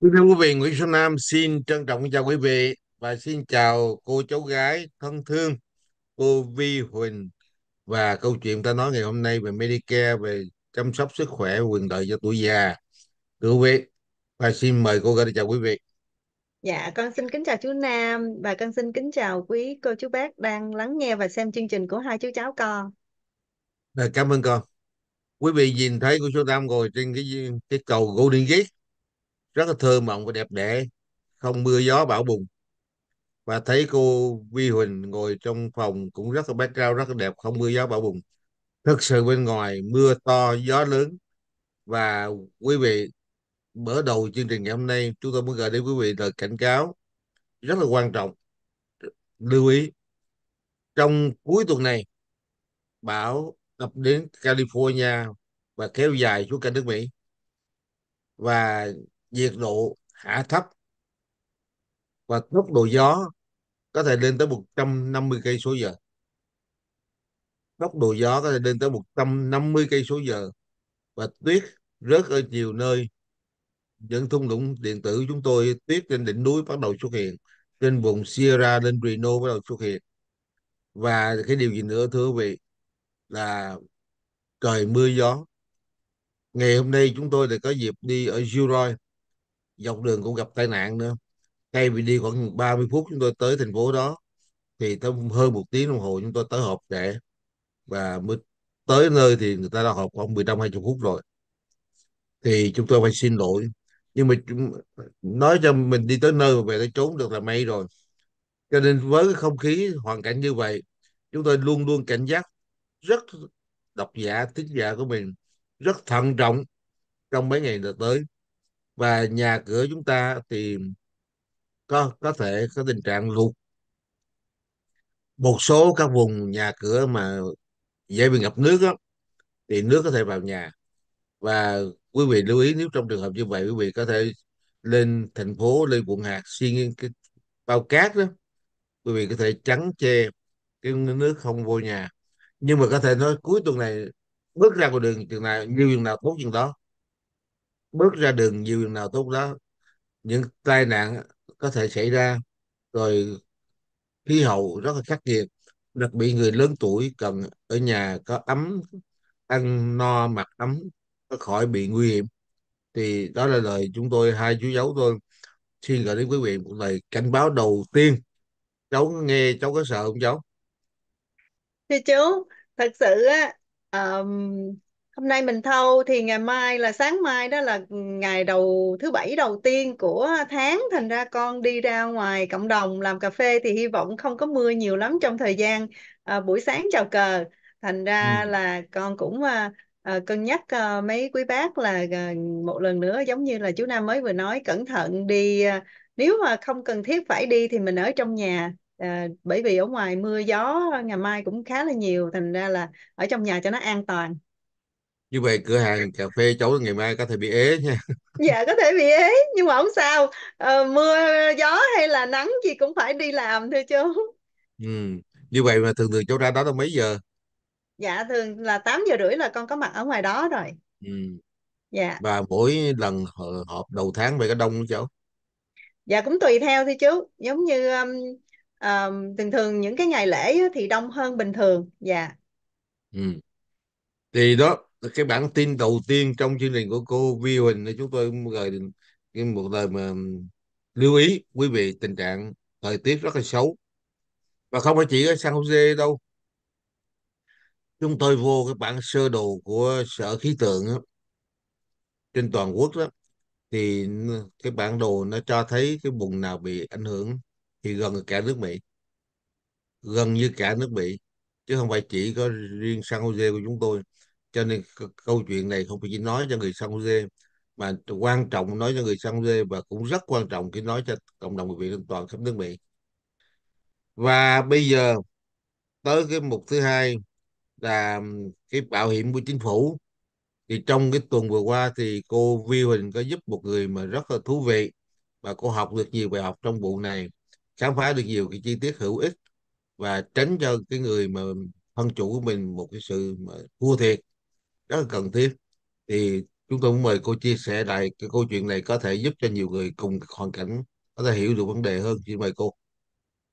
Kính thưa quý vị, Nguyễn Xuân Nam xin trân trọng chào quý vị và xin chào cô cháu gái thân thương, cô Vi Huỳnh và câu chuyện ta nói ngày hôm nay về Medicare, về chăm sóc sức khỏe quyền lợi cho tuổi già. Thưa quý vị, và xin mời cô gái chào quý vị. Dạ, con xin kính chào chú Nam và con xin kính chào quý cô chú bác đang lắng nghe và xem chương trình của hai chú cháu con. Rồi, dạ, cảm ơn con. Quý vị nhìn thấy cô chú Nam ngồi trên cái cái cầu Golden Gate rất là thơ mộng và đẹp đẽ không mưa gió bão bùng và thấy cô Vi Huỳnh ngồi trong phòng cũng rất là background rất là đẹp không mưa gió bão bùng thực sự bên ngoài mưa to gió lớn và quý vị mở đầu chương trình ngày hôm nay chúng tôi muốn gửi đến quý vị lời cảnh cáo rất là quan trọng lưu ý trong cuối tuần này bão tập đến California và kéo dài xuống cả nước Mỹ và nhiệt độ hạ thấp và tốc độ gió có thể lên tới 150 cây số giờ tốc độ gió có thể lên tới 150 cây số giờ và tuyết rớt ở nhiều nơi những thung lũng điện tử chúng tôi tuyết trên đỉnh núi bắt đầu xuất hiện trên vùng Sierra lên Reno bắt đầu xuất hiện và cái điều gì nữa thưa quý vị là trời mưa gió ngày hôm nay chúng tôi đã có dịp đi ở Gilroy dọc đường cũng gặp tai nạn nữa thay vì đi khoảng 30 phút chúng tôi tới thành phố đó thì tới hơn một tiếng đồng hồ chúng tôi tới họp trễ và mới tới nơi thì người ta đã họp khoảng 15 20 phút rồi thì chúng tôi phải xin lỗi nhưng mà chúng nói cho mình đi tới nơi mà về tới trốn được là may rồi cho nên với cái không khí hoàn cảnh như vậy chúng tôi luôn luôn cảnh giác rất độc giả thính giả của mình rất thận trọng trong mấy ngày tới và nhà cửa chúng ta thì có có thể có tình trạng lụt một số các vùng nhà cửa mà dễ bị ngập nước đó, thì nước có thể vào nhà và quý vị lưu ý nếu trong trường hợp như vậy quý vị có thể lên thành phố lên quận hạt xuyên cái bao cát đó quý vị có thể trắng che cái nước không vô nhà nhưng mà có thể nói cuối tuần này bước ra con đường chừng nào như chừng nào tốt chừng đó bước ra đường nhiều nào tốt đó những tai nạn có thể xảy ra rồi khí hậu rất là khắc nghiệt đặc biệt người lớn tuổi cần ở nhà có ấm ăn no mặc ấm có khỏi bị nguy hiểm thì đó là lời chúng tôi hai chú cháu tôi xin gửi đến quý vị một lời cảnh báo đầu tiên cháu nghe cháu có sợ không cháu thưa chú thật sự á um, hôm nay mình thâu thì ngày mai là sáng mai đó là ngày đầu thứ bảy đầu tiên của tháng thành ra con đi ra ngoài cộng đồng làm cà phê thì hy vọng không có mưa nhiều lắm trong thời gian à, buổi sáng chào cờ thành ra ừ. là con cũng à, à, cân nhắc à, mấy quý bác là à, một lần nữa giống như là chú Nam mới vừa nói cẩn thận đi à, nếu mà không cần thiết phải đi thì mình ở trong nhà à, bởi vì ở ngoài mưa gió ngày mai cũng khá là nhiều thành ra là ở trong nhà cho nó an toàn như vậy cửa hàng cà phê cháu ngày mai có thể bị ế nha dạ có thể bị ế nhưng mà không sao ờ, mưa gió hay là nắng gì cũng phải đi làm thôi chú ừ. như vậy mà thường thường cháu ra đó là mấy giờ dạ thường là tám giờ rưỡi là con có mặt ở ngoài đó rồi ừ. dạ và mỗi lần họp đầu tháng về có đông không cháu dạ cũng tùy theo thôi chú giống như um, um, thường thường những cái ngày lễ thì đông hơn bình thường dạ ừ. thì đó cái bản tin đầu tiên trong chương trình của cô Vi Huỳnh thì chúng tôi gửi một lời mà lưu ý quý vị tình trạng thời tiết rất là xấu và không phải chỉ ở San Jose đâu chúng tôi vô cái bản sơ đồ của sở khí tượng đó, trên toàn quốc đó thì cái bản đồ nó cho thấy cái vùng nào bị ảnh hưởng thì gần cả nước Mỹ gần như cả nước Mỹ chứ không phải chỉ có riêng San Jose của chúng tôi cho nên câu chuyện này không phải chỉ nói cho người San Jose mà quan trọng nói cho người San Jose và cũng rất quan trọng khi nói cho cộng đồng người Việt trên toàn khắp nước Mỹ và bây giờ tới cái mục thứ hai là cái bảo hiểm của chính phủ thì trong cái tuần vừa qua thì cô Vi Huỳnh có giúp một người mà rất là thú vị và cô học được nhiều bài học trong vụ này khám phá được nhiều cái chi tiết hữu ích và tránh cho cái người mà thân chủ của mình một cái sự mà thua thiệt rất là cần thiết thì chúng tôi muốn mời cô chia sẻ lại cái câu chuyện này có thể giúp cho nhiều người cùng hoàn cảnh có thể hiểu được vấn đề hơn xin mời cô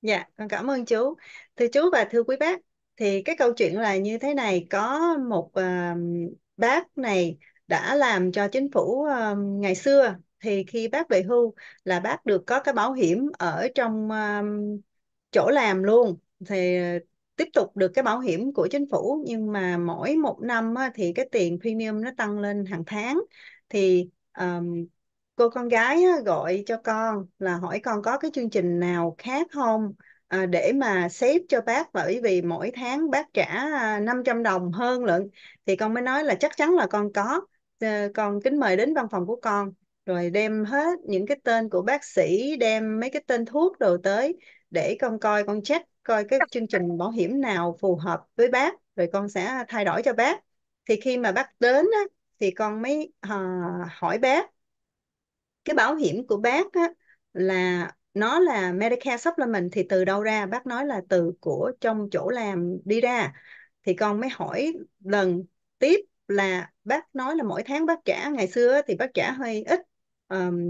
dạ con cảm ơn chú thưa chú và thưa quý bác thì cái câu chuyện là như thế này có một uh, bác này đã làm cho chính phủ uh, ngày xưa thì khi bác về hưu là bác được có cái bảo hiểm ở trong uh, chỗ làm luôn thì tiếp tục được cái bảo hiểm của chính phủ nhưng mà mỗi một năm á, thì cái tiền premium nó tăng lên hàng tháng thì um, cô con gái á, gọi cho con là hỏi con có cái chương trình nào khác không à, để mà xếp cho bác bởi vì mỗi tháng bác trả 500 à, đồng hơn lận thì con mới nói là chắc chắn là con có à, con kính mời đến văn phòng của con rồi đem hết những cái tên của bác sĩ đem mấy cái tên thuốc đồ tới để con coi con check coi cái chương trình bảo hiểm nào phù hợp với bác rồi con sẽ thay đổi cho bác thì khi mà bác đến á, thì con mới uh, hỏi bác cái bảo hiểm của bác á, là nó là Medicare supplement thì từ đâu ra bác nói là từ của trong chỗ làm đi ra thì con mới hỏi lần tiếp là bác nói là mỗi tháng bác trả ngày xưa thì bác trả hơi ít um,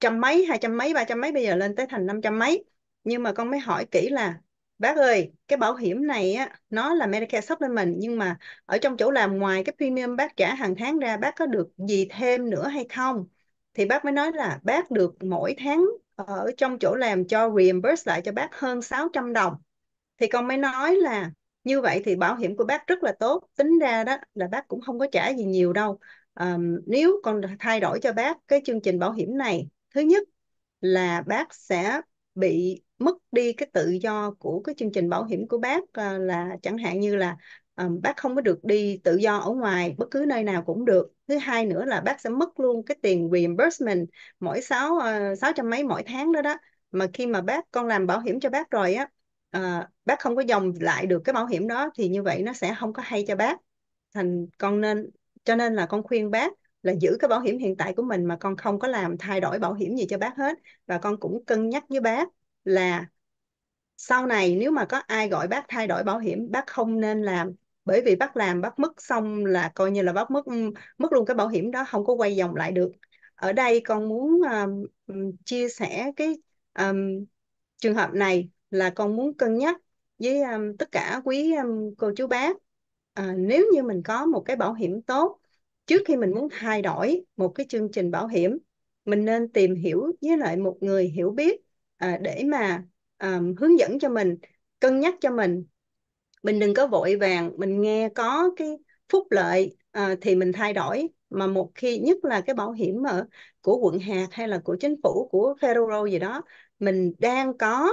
trăm mấy hai trăm mấy ba trăm mấy bây giờ lên tới thành năm trăm mấy nhưng mà con mới hỏi kỹ là bác ơi cái bảo hiểm này á nó là Medicare Supplement nhưng mà ở trong chỗ làm ngoài cái premium bác trả hàng tháng ra bác có được gì thêm nữa hay không thì bác mới nói là bác được mỗi tháng ở trong chỗ làm cho reimburse lại cho bác hơn 600 đồng thì con mới nói là như vậy thì bảo hiểm của bác rất là tốt tính ra đó là bác cũng không có trả gì nhiều đâu um, nếu con thay đổi cho bác cái chương trình bảo hiểm này thứ nhất là bác sẽ bị mất đi cái tự do của cái chương trình bảo hiểm của bác à, là chẳng hạn như là à, bác không có được đi tự do ở ngoài bất cứ nơi nào cũng được thứ hai nữa là bác sẽ mất luôn cái tiền reimbursement mỗi sáu ờ, sáu trăm mấy mỗi tháng đó đó mà khi mà bác con làm bảo hiểm cho bác rồi á à, bác không có dòng lại được cái bảo hiểm đó thì như vậy nó sẽ không có hay cho bác thành con nên cho nên là con khuyên bác là giữ cái bảo hiểm hiện tại của mình mà con không có làm thay đổi bảo hiểm gì cho bác hết và con cũng cân nhắc với bác là sau này nếu mà có ai gọi bác thay đổi bảo hiểm bác không nên làm bởi vì bác làm bác mất xong là coi như là bác mất mất luôn cái bảo hiểm đó không có quay vòng lại được ở đây con muốn um, chia sẻ cái um, trường hợp này là con muốn cân nhắc với um, tất cả quý um, cô chú bác à, nếu như mình có một cái bảo hiểm tốt trước khi mình muốn thay đổi một cái chương trình bảo hiểm mình nên tìm hiểu với lại một người hiểu biết à, để mà à, hướng dẫn cho mình cân nhắc cho mình mình đừng có vội vàng mình nghe có cái phúc lợi à, thì mình thay đổi mà một khi nhất là cái bảo hiểm ở của quận hạt hay là của chính phủ của federal gì đó mình đang có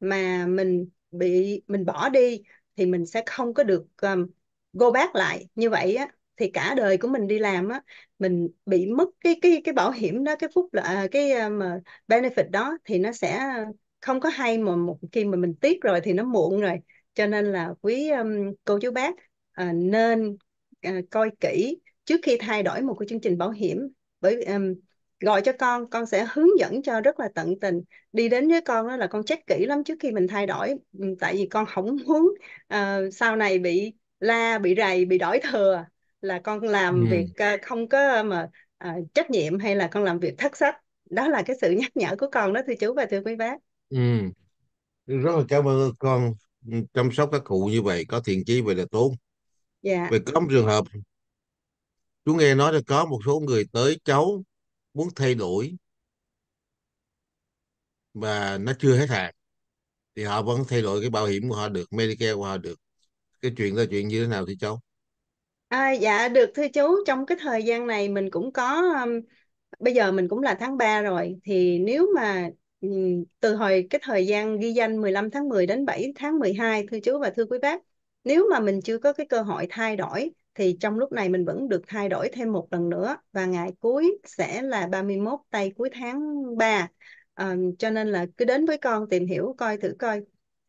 mà mình bị mình bỏ đi thì mình sẽ không có được um, go back lại như vậy á thì cả đời của mình đi làm á mình bị mất cái cái cái bảo hiểm đó cái phúc là cái à, mà benefit đó thì nó sẽ không có hay mà một khi mà mình tiếc rồi thì nó muộn rồi cho nên là quý um, cô chú bác uh, nên uh, coi kỹ trước khi thay đổi một cái chương trình bảo hiểm bởi um, gọi cho con con sẽ hướng dẫn cho rất là tận tình đi đến với con đó là con check kỹ lắm trước khi mình thay đổi tại vì con không muốn uh, sau này bị la bị rầy bị đổi thừa là con làm ừ. việc à, không có à, mà à, trách nhiệm hay là con làm việc thất sách đó là cái sự nhắc nhở của con đó thưa chú và thưa quý bác ừ. rất là cảm ơn con chăm sóc các cụ như vậy có thiện chí vậy là tốt dạ. về có một trường hợp chú nghe nói là có một số người tới cháu muốn thay đổi và nó chưa hết hạn thì họ vẫn thay đổi cái bảo hiểm của họ được Medicare của họ được cái chuyện là chuyện như thế nào thì cháu À, dạ được thưa chú trong cái thời gian này mình cũng có um, bây giờ mình cũng là tháng 3 rồi thì nếu mà ừm, từ hồi cái thời gian ghi danh 15 tháng 10 đến 7 tháng 12 thưa chú và thưa quý bác nếu mà mình chưa có cái cơ hội thay đổi thì trong lúc này mình vẫn được thay đổi thêm một lần nữa và ngày cuối sẽ là 31 tây cuối tháng 3 Ờ, cho nên là cứ đến với con tìm hiểu coi thử coi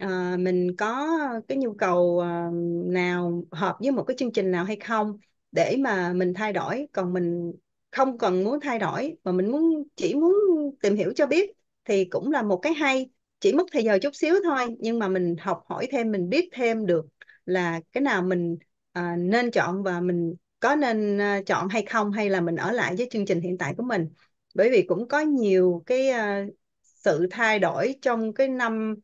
à, mình có cái nhu cầu à, nào hợp với một cái chương trình nào hay không để mà mình thay đổi còn mình không cần muốn thay đổi mà mình muốn chỉ muốn tìm hiểu cho biết thì cũng là một cái hay chỉ mất thời giờ chút xíu thôi nhưng mà mình học hỏi thêm mình biết thêm được là cái nào mình à, nên chọn và mình có nên à, chọn hay không hay là mình ở lại với chương trình hiện tại của mình bởi vì cũng có nhiều cái à, sự thay đổi trong cái năm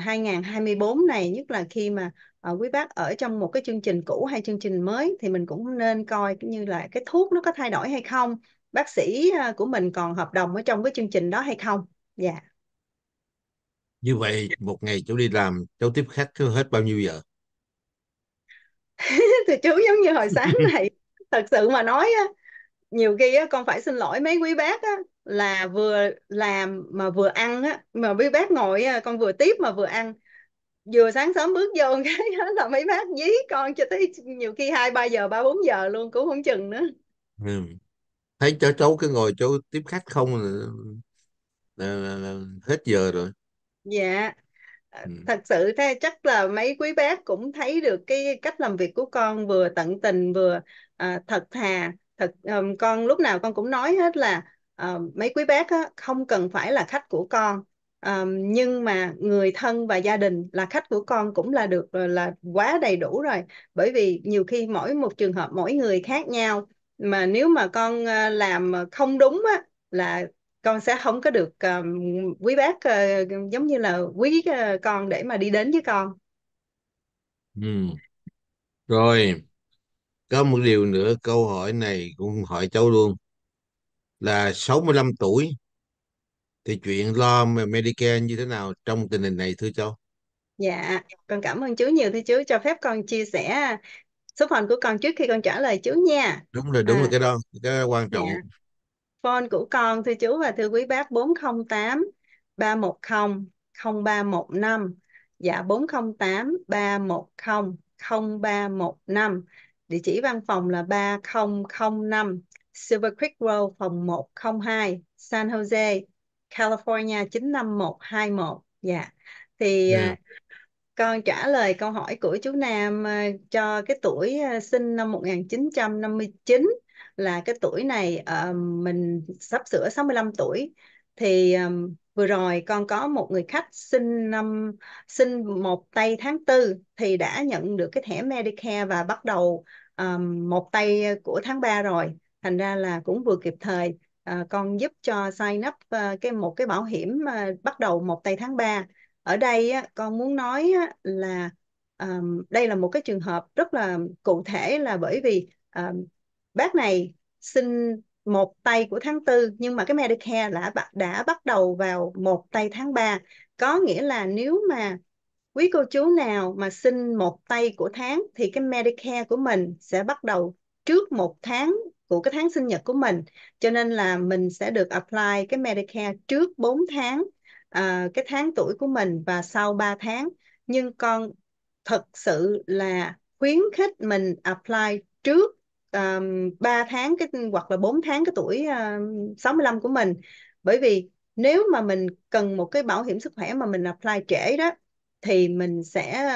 2024 ờ, này nhất là khi mà uh, quý bác ở trong một cái chương trình cũ hay chương trình mới thì mình cũng nên coi như là cái thuốc nó có thay đổi hay không bác sĩ ờ, của mình còn hợp đồng ở trong cái chương trình đó hay không dạ yeah. như vậy một ngày cháu đi làm cháu tiếp khách cứ hết bao nhiêu giờ thì chú giống như hồi sáng này thật sự mà nói á nhiều khi á, con phải xin lỗi mấy quý bác á, là vừa làm mà vừa ăn á mà quý bác ngồi con vừa tiếp mà vừa ăn vừa sáng sớm bước vô cái đó là mấy bác dí con cho tới nhiều khi hai ba giờ ba bốn giờ luôn cũng không chừng nữa ừ. thấy cháu cháu cứ ngồi cháu tiếp khách không là, là, là, là hết giờ rồi dạ ừ. thật sự thế chắc là mấy quý bác cũng thấy được cái cách làm việc của con vừa tận tình vừa à, thật thà thật um, con lúc nào con cũng nói hết là um, mấy quý bác á, không cần phải là khách của con um, nhưng mà người thân và gia đình là khách của con cũng là được ờ, là quá đầy đủ rồi bởi vì nhiều khi mỗi một trường hợp mỗi người khác nhau mà nếu mà con ờ, làm không đúng á, là con sẽ không có được um, quý bác uh, giống như là quý uh, con để mà đi đến với con ừ. rồi có một điều nữa câu hỏi này cũng hỏi cháu luôn là 65 tuổi thì chuyện lo Medicare như thế nào trong tình hình này thưa cháu dạ con cảm ơn chú nhiều thưa chú cho phép con chia sẻ số phone của con trước khi con trả lời chú nha đúng rồi đúng à, rồi cái đó cái đó quan trọng dạ. phone của con thưa chú và thưa quý bác 408 310 0315 dạ 408 310 0315 Địa chỉ văn phòng là 3005 Silver Creek Road, phòng 102, San Jose, California 95121. Dạ. Yeah. Thì yeah. Dạ. À, con trả lời câu hỏi của chú Nam à, cho cái tuổi à, sinh năm 1959 là cái tuổi này ờ, mình sắp sửa 65 tuổi thì vừa rồi con có một người khách sinh năm um, sinh một tay tháng tư thì đã nhận được cái thẻ Medicare và bắt đầu um, một tay của tháng 3 rồi thành ra là cũng vừa kịp thời à, con giúp cho sign up à, cái một cái bảo hiểm à, bắt đầu một tay tháng 3 ở đây á, con muốn nói á, là à, đây là một cái trường hợp rất là cụ thể là bởi vì à, bác này sinh một tay của tháng 4 nhưng mà cái Medicare đã, đã bắt đầu vào một tay tháng 3 có nghĩa là nếu mà quý cô chú nào mà xin một tay của tháng thì cái Medicare của mình sẽ bắt đầu trước một tháng của cái tháng sinh nhật của mình cho nên là mình sẽ được apply cái Medicare trước 4 tháng uh, cái tháng tuổi của mình và sau 3 tháng nhưng con thật sự là khuyến khích mình apply trước um, 3 tháng cái hoặc là 4 tháng cái tuổi ờ, uh, 65 của mình bởi vì nếu mà mình cần một cái bảo hiểm sức khỏe mà mình apply trễ đó thì mình sẽ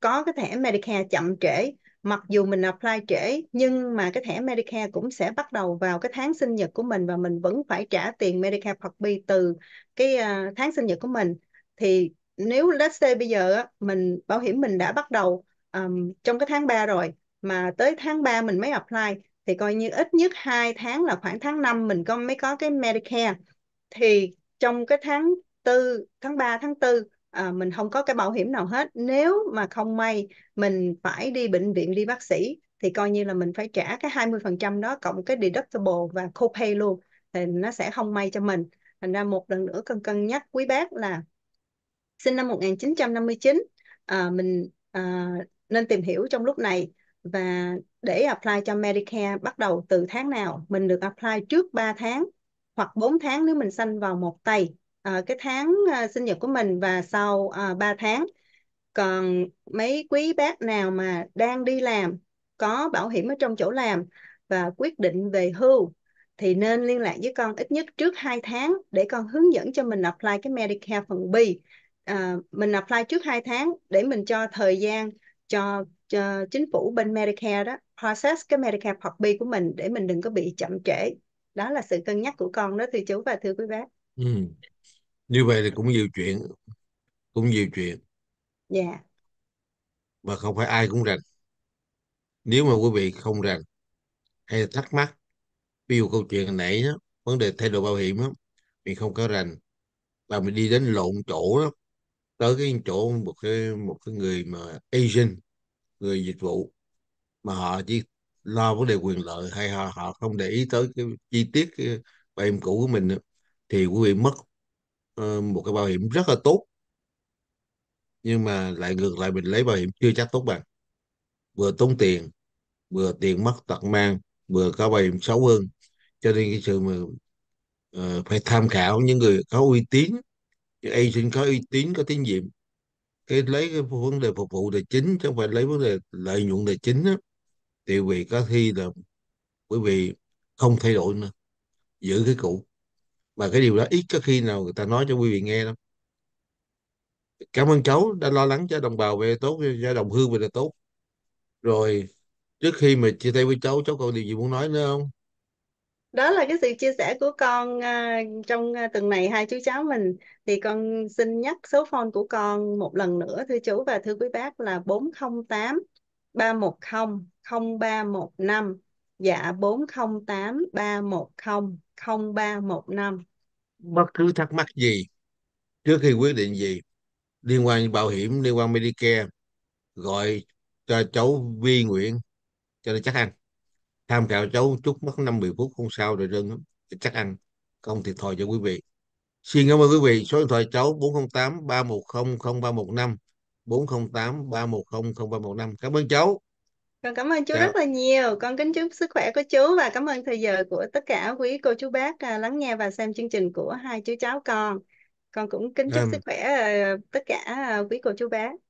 có cái thẻ Medicare chậm trễ mặc dù mình apply trễ nhưng mà cái thẻ Medicare cũng sẽ bắt đầu vào cái tháng sinh nhật của mình và mình vẫn phải trả tiền Medicare Part B từ cái ờ, tháng sinh nhật của mình thì nếu let's say bây giờ mình bảo hiểm mình đã bắt đầu um, trong cái tháng 3 rồi mà tới tháng 3 mình mới apply thì coi như ít nhất 2 tháng là khoảng tháng 5 mình có mới có cái Medicare thì trong cái tháng tư tháng 3 tháng 4 à, mình không có cái bảo hiểm nào hết nếu mà không may mình phải đi bệnh viện đi bác sĩ thì coi như là mình phải trả cái 20% đó cộng cái deductible và copay luôn thì nó sẽ không may cho mình thành ra một lần nữa cần cân nhắc quý bác là sinh năm 1959 à, mình à, nên tìm hiểu trong lúc này và để apply cho Medicare bắt đầu từ tháng nào mình được apply trước 3 tháng hoặc 4 tháng nếu mình sanh vào một tay à, cái tháng à, sinh nhật của mình và sau à, ờ, 3 tháng còn mấy quý bác nào mà đang đi làm có bảo hiểm ở trong chỗ làm và quyết định về hưu thì nên liên lạc với con ít nhất trước 2 tháng để con hướng dẫn cho mình apply cái Medicare phần B. À, mình apply trước 2 tháng để mình cho thời gian cho uh, chính phủ bên Medicare đó process cái Medicare Part B của mình để mình đừng có bị chậm trễ đó là sự cân nhắc của con đó thưa chú và thưa quý bác ừ. như vậy thì cũng nhiều chuyện cũng nhiều chuyện dạ yeah. mà không phải ai cũng rành nếu mà quý vị không rành hay thắc mắc ví dụ câu chuyện nãy đó vấn đề thay đổi bảo hiểm đó mình không có rành và mình đi đến lộn chỗ đó tới cái chỗ một cái một cái người mà Asian người dịch vụ mà họ chỉ lo vấn đề quyền lợi hay họ họ không để ý tới cái chi tiết cái bảo hiểm cũ của mình thì quý vị mất ờ, một cái bảo hiểm rất là tốt nhưng mà lại ngược lại mình lấy bảo hiểm chưa chắc tốt bằng vừa tốn tiền vừa tiền mất tật mang vừa có bảo hiểm xấu hơn cho nên cái sự mà uh, phải tham khảo những người có uy tín những agent có uy tín có tín nhiệm cái lấy cái vấn đề phục vụ là chính chứ không phải lấy vấn đề lợi nhuận là chính á, thì vì có khi là quý vị không thay đổi nữa giữ cái cũ và cái điều đó ít có khi nào người ta nói cho quý vị nghe lắm cảm ơn cháu đã lo lắng cho đồng bào về tốt cho đồng hương về là tốt rồi trước khi mà chia tay với cháu cháu còn điều gì muốn nói nữa không đó là cái sự chia sẻ của con à, trong à, tuần này hai chú cháu mình thì con xin nhắc số phone của con một lần nữa thưa chú và thưa quý bác là 408 310 0315 dạ 408 310 0315 bất cứ thắc mắc gì trước khi quyết định gì liên quan bảo hiểm liên quan Medicare gọi cho cháu Vi Nguyễn cho nó chắc ăn tham khảo cháu chút mất năm 10 phút không sao rồi rưng chắc ăn không thì thôi cho quý vị xin cảm ơn quý vị số điện thoại cháu 408 310 0315 408 310 0315 cảm ơn cháu con cảm ơn chú Chào. Dạ. rất là nhiều con kính chúc sức khỏe của chú và cảm ơn thời giờ của tất cả quý cô chú bác à, lắng nghe và xem chương trình của hai chú cháu con con cũng kính chúc à. sức khỏe à, tất cả à, quý cô chú bác